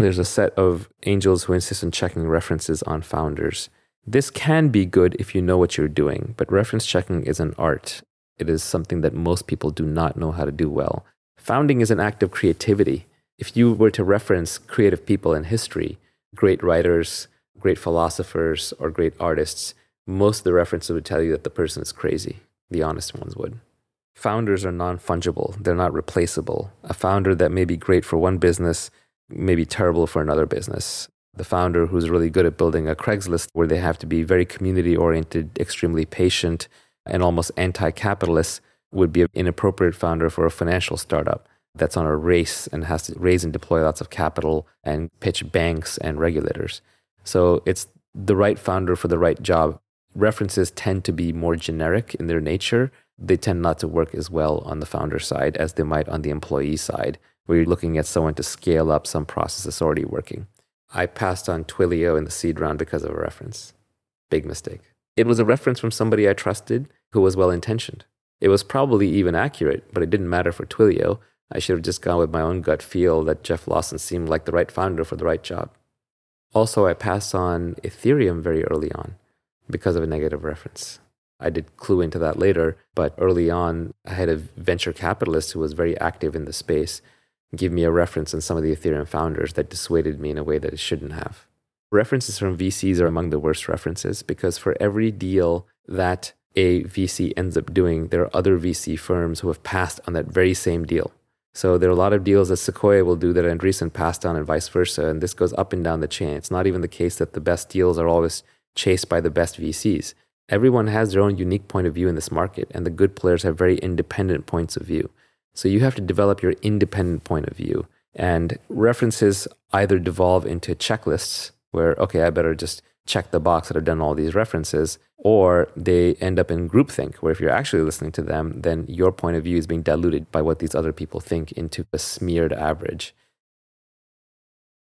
There's a set of angels who insist on checking references on founders. This can be good if you know what you're doing, but reference checking is an art. It is something that most people do not know how to do well. Founding is an act of creativity. If you were to reference creative people in history, great writers, great philosophers, or great artists, most of the references would tell you that the person is crazy. The honest ones would. Founders are non fungible, they're not replaceable. A founder that may be great for one business maybe terrible for another business. The founder who's really good at building a Craigslist where they have to be very community oriented, extremely patient, and almost anti capitalist would be an inappropriate founder for a financial startup that's on a race and has to raise and deploy lots of capital and pitch banks and regulators. So it's the right founder for the right job. References tend to be more generic in their nature they tend not to work as well on the founder side as they might on the employee side, where you're looking at someone to scale up some process that's already working. I passed on Twilio in the seed round because of a reference. Big mistake. It was a reference from somebody I trusted who was well intentioned. It was probably even accurate, but it didn't matter for Twilio. I should have just gone with my own gut feel that Jeff Lawson seemed like the right founder for the right job. Also, I passed on Ethereum very early on because of a negative reference. I did clue into that later. But early on, I had a venture capitalist who was very active in the space give me a reference on some of the Ethereum founders that dissuaded me in a way that it shouldn't have. References from VCs are among the worst references because for every deal that a VC ends up doing, there are other VC firms who have passed on that very same deal. So there are a lot of deals that Sequoia will do that Andreessen passed on and vice versa. And this goes up and down the chain. It's not even the case that the best deals are always chased by the best VCs everyone has their own unique point of view in this market, and the good players have very independent points of view. So you have to develop your independent point of view. And references either devolve into checklists where, okay, I better just check the box that I've done all these references, or they end up in groupthink, where if you're actually listening to them, then your point of view is being diluted by what these other people think into a smeared average.